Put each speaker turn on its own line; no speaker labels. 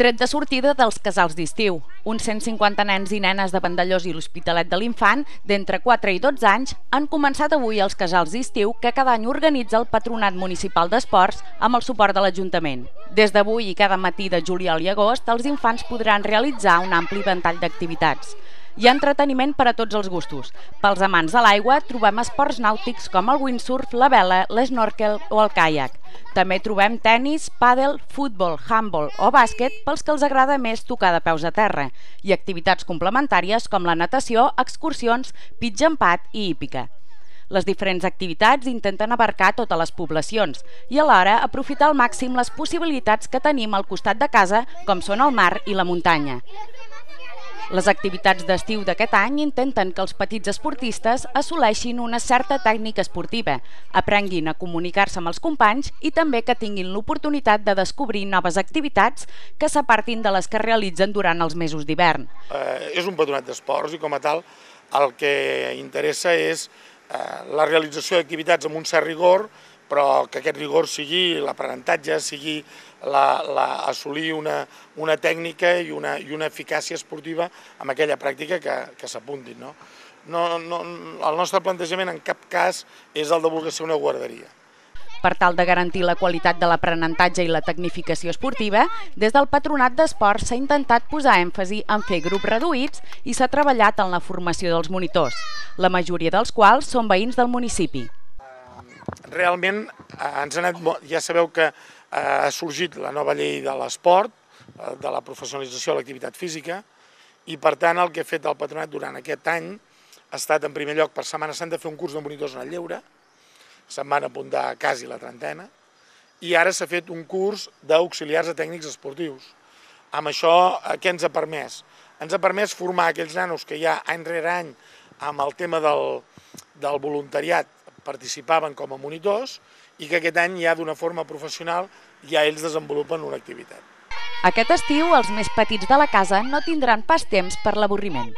Tret de sortida dels casals d'estiu, uns 150 nens i nenes de Vandellós i l'Hospitalet de l'Infant, d'entre 4 i 12 anys, han començat avui els casals d'estiu que cada any organitza el Patronat Municipal d'Esports amb el suport de l'Ajuntament. Des d'avui i cada matí de juliol i agost, els infants podran realitzar un ampli ventall d'activitats. Hi ha entreteniment per a tots els gustos. Pels amants de l'aigua trobem esports nàutics com el windsurf, la vela, l'esnorkel o el kayak. També trobem tennis, pàdel, futbol, handball o bàsquet pels que els agrada més tocar de peus a terra i activitats complementàries com la natació, excursions, pitjampat i hípica. Les diferents activitats intenten abarcar totes les poblacions i alhora aprofitar al màxim les possibilitats que tenim al costat de casa, com són el mar i la muntanya. Les activitats d'estiu d'aquest any intenten que els petits esportistes assoleixin una certa tècnica esportiva, aprenguin a comunicar-se amb els companys i també que tinguin l'oportunitat de descobrir noves activitats que s'apartin de les que realitzen durant els mesos d'hivern.
Eh, és un patronat d'esports i com a tal el que interessa és eh, la realització d'activitats amb un cert rigor, però que aquest rigor sigui l'aprenentatge, sigui la, la, assolir una, una tècnica i una, i una eficàcia esportiva amb aquella pràctica que, que s'apuntin. No? No, no, el nostre plantejament en cap cas és el de voler ser una guarderia.
Per tal de garantir la qualitat de l'aprenentatge i la tecnificació esportiva, des del Patronat d'Esports s'ha intentat posar èmfasi en fer grups reduïts i s'ha treballat en la formació dels monitors, la majoria dels quals són veïns del municipi
realment eh, ens ha anat ja sabeu que eh, ha sorgit la nova llei de l'esport, eh, de la professionalització de l'activitat física, i per tant el que ha fet el patronat durant aquest any ha estat en primer lloc per Setmana Santa fer un curs de monitors en el lleure, se'n van apuntar quasi la trentena, i ara s'ha fet un curs d'auxiliars de tècnics esportius. Amb això, què ens ha permès? Ens ha permès formar aquells nanos que ja any rere any amb el tema del, del voluntariat participaven com a monitors i que aquest any ja d'una forma professional ja ells desenvolupen una activitat.
Aquest estiu els més petits de la casa no tindran pas temps per l'avorriment.